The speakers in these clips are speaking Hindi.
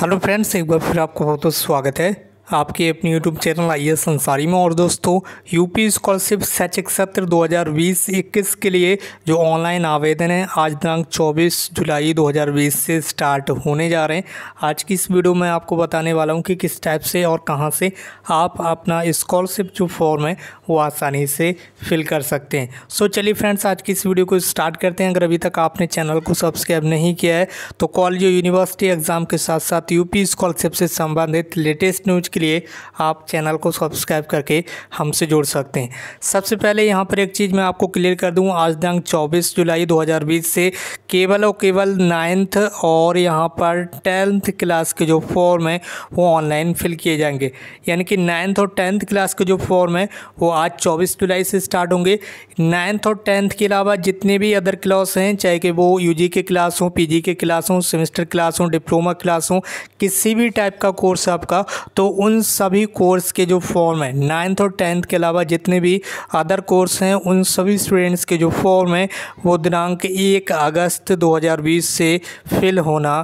हेलो फ्रेंड्स एक बार फिर आपका बहुत बहुत स्वागत है आपके अपने यूट्यूब चैनल आई एस संसारी में और दोस्तों यूपी स्कॉलरशिप शैक्षिक सत्र 2020-21 के लिए जो ऑनलाइन आवेदन है आज दिनांक 24 जुलाई 2020 से स्टार्ट होने जा रहे हैं आज की इस वीडियो में आपको बताने वाला हूं कि किस टाइप से और कहां से आप अपना स्कॉलरशिप जो फॉर्म है वो आसानी से फिल कर सकते हैं सो चलिए फ्रेंड्स आज की इस वीडियो को स्टार्ट करते हैं अगर अभी तक आपने चैनल को सब्सक्राइब नहीं किया है तो कॉलेज यूनिवर्सिटी एग्ज़ाम के साथ साथ यूपी स्कॉलरशिप से संबंधित लेटेस्ट न्यूज़ के लिए आप चैनल को सब्सक्राइब करके हमसे जुड़ सकते हैं सबसे पहले यहाँ पर एक चीज़ मैं आपको क्लियर कर दूँ आज दिनांक चौबीस जुलाई 2020 से केवल और केवल नाइन्थ और यहाँ पर टेंथ क्लास के जो फॉर्म है वो ऑनलाइन फिल किए जाएंगे यानी कि नाइन्थ और टेंथ क्लास के जो फॉर्म है वो आज चौबीस जुलाई से स्टार्ट होंगे नाइन्थ और टेंथ के अलावा जितने भी अदर क्लास हैं चाहे कि वो यूजी के क्लास हों पीजी के क्लास हों सेमेस्टर क्लास हों डिप्लोमा क्लास हों किसी भी टाइप का कोर्स आपका तो उन सभी कोर्स के जो फॉर्म है नाइन्थ और टेंथ के अलावा जितने भी अदर कोर्स हैं उन सभी स्टूडेंट्स के जो फॉर्म है वो दिनांक एक अगस्त 2020 से फिल होना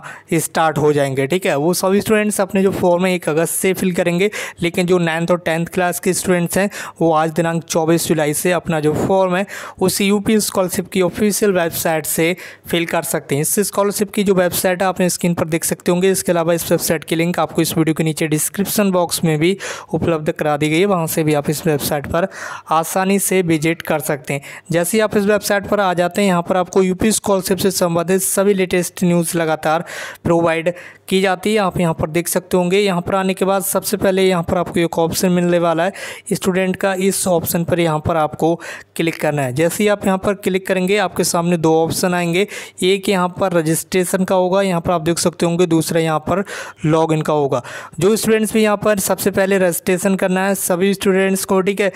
स्टार्ट हो जाएंगे ठीक है वो सभी स्टूडेंट्स अपने जो फॉर्म है एक अगस्त से फिल करेंगे लेकिन जो नाइन्थ और टेंथ क्लास के स्टूडेंट्स हैं वो आज दिनांक चौबीस जुलाई से अपना जो फॉर्म है उस यू स्कॉलरशिप की ऑफिशियल वेबसाइट से फिल कर सकते हैं इस स्कॉलरशिप की जो वेबसाइट है आपने स्क्रीन पर देख सकते होंगे इसके अलावा इस वेबसाइट की लिंक आपको इस वीडियो के नीचे डिस्क्रिप्शन डिस्क्रिप्शन बॉक्स में भी उपलब्ध करा दी गई है वहाँ से भी आप इस वेबसाइट पर आसानी से विजिट कर सकते हैं जैसे ही आप इस वेबसाइट पर आ जाते हैं यहाँ पर आपको यूपी स्कॉलरशिप से संबंधित सभी लेटेस्ट न्यूज़ लगातार प्रोवाइड की जाती है आप यहाँ पर देख सकते होंगे यहाँ पर आने के बाद सबसे पहले यहाँ पर आपको एक ऑप्शन मिलने वाला है स्टूडेंट का इस ऑप्शन पर यहाँ पर आपको क्लिक करना है जैसे ही आप यहाँ पर क्लिक करेंगे आपके सामने दो ऑप्शन आएंगे एक यहाँ पर रजिस्ट्रेशन का होगा यहाँ पर आप देख सकते होंगे दूसरा यहाँ पर लॉग इन का होगा जो स्टूडेंट्स भी यहाँ यहाँ पर सबसे पहले रजिस्ट्रेशन करना है सभी स्टूडेंट्स को ठीक है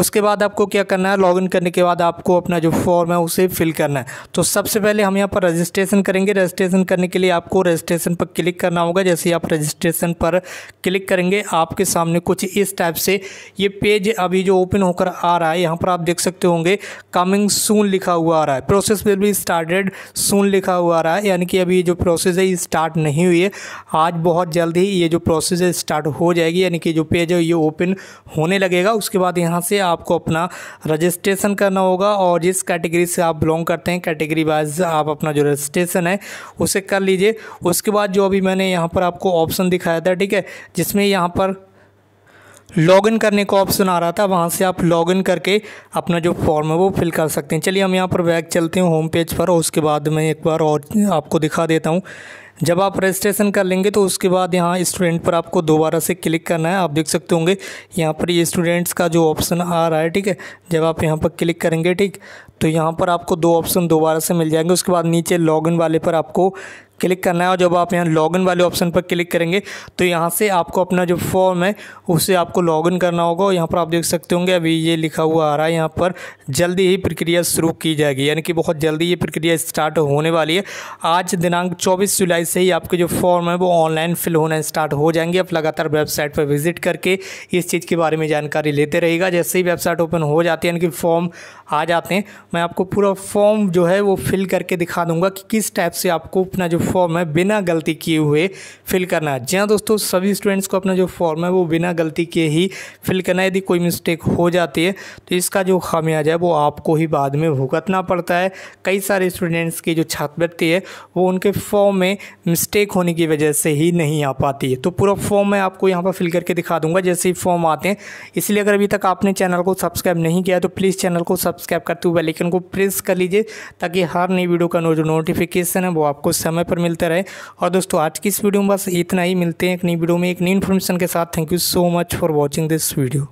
उसके बाद आपको क्या करना है लॉगिन करने के बाद आपको अपना जो फॉर्म है उसे फिल करना है तो सबसे पहले हम यहाँ पर रजिस्ट्रेशन करेंगे रजिस्ट्रेशन करने के लिए आपको रजिस्ट्रेशन पर क्लिक करना होगा जैसे आप रजिस्ट्रेशन पर क्लिक करेंगे आपके सामने कुछ इस टाइप से ये पेज अभी जो ओपन होकर आ रहा है यहाँ पर आप देख सकते होंगे कमिंग सून लिखा हुआ आ रहा है process will be started soon लिखा हुआ आ रहा है यानी कि अभी ये जो प्रोसेस है स्टार्ट नहीं हुई है आज बहुत जल्द ही ये जो प्रोसेस है स्टार्ट हो जाएगी यानी कि जो पेज है ये ओपन होने लगेगा उसके बाद यहाँ से आपको अपना रजिस्ट्रेशन करना होगा और जिस कैटेगरी से आप बिलोंग करते हैं कैटेगरी वाइज आप अपना जो रजिस्ट्रेशन है उसे कर लीजिए उसके बाद जो अभी मैंने यहाँ पर आपको ऑप्शन दिखाया था ठीक है जिसमें यहाँ पर लॉगिन करने का ऑप्शन आ रहा था वहाँ से आप लॉगिन करके अपना जो फॉर्म है वो फिल कर सकते हैं चलिए हम यहाँ पर बैग चलते हैं होम पेज पर और उसके बाद मैं एक बार और आपको दिखा देता हूँ जब आप रजिस्ट्रेशन कर लेंगे तो उसके बाद यहाँ स्टूडेंट पर आपको दोबारा से क्लिक करना है आप देख सकते होंगे यहाँ पर ये स्टूडेंट्स का जो ऑप्शन आ रहा है ठीक है जब आप यहाँ पर क्लिक करेंगे ठीक तो यहाँ पर आपको दो ऑप्शन दोबारा से मिल जाएंगे उसके बाद नीचे लॉगिन वाले पर आपको क्लिक करना है और जब आप यहाँ लॉगिन वाले ऑप्शन पर क्लिक करेंगे तो यहाँ से आपको अपना जो फॉर्म है उसे आपको लॉगिन करना होगा और यहाँ पर आप देख सकते होंगे अभी ये लिखा हुआ आ रहा है यहाँ पर जल्दी ही प्रक्रिया शुरू की जाएगी यानी कि बहुत जल्दी ये प्रक्रिया स्टार्ट होने वाली है आज दिनांक चौबीस जुलाई से ही आपके जो फॉर्म है वो ऑनलाइन फिल होना स्टार्ट हो जाएंगे आप लगातार वेबसाइट पर विजिट करके इस चीज़ के बारे में जानकारी लेते रहेगा जैसे ही वेबसाइट ओपन हो जाती है यानी कि फॉर्म आ जाते हैं मैं आपको पूरा फॉर्म जो है वो फिल करके दिखा दूंगा कि किस टाइप से आपको अपना जो फॉर्म है बिना गलती किए हुए फिल करना है जी हाँ दोस्तों सभी स्टूडेंट्स को अपना जो फॉर्म है वो बिना गलती के ही फिल करना है यदि कोई मिस्टेक हो जाती है तो इसका जो खामियाजा है वो आपको ही बाद में भुगतना पड़ता है कई सारे स्टूडेंट्स की जो छात्रवृत्ति है वो उनके फॉर्म में मिस्टेक होने की वजह से ही नहीं आ पाती है तो पूरा फॉर्म मैं आपको यहाँ पर फिल करके दिखा दूंगा जैसे ही फॉर्म आते हैं इसलिए अगर अभी तक आपने चैनल को सब्सक्राइब नहीं किया तो प्लीज़ चैनल को सब्सक्राइब करते हुए बेलाइकन को प्रेस कर लीजिए ताकि हर नई वीडियो का जो नोटिफिकेशन है वो आपको समय पर मिलते रहे और दोस्तों आज की इस वीडियो में बस इतना ही मिलते हैं एक नई वीडियो में एक नई इन्फॉर्मेशन के साथ thank you so much for watching this video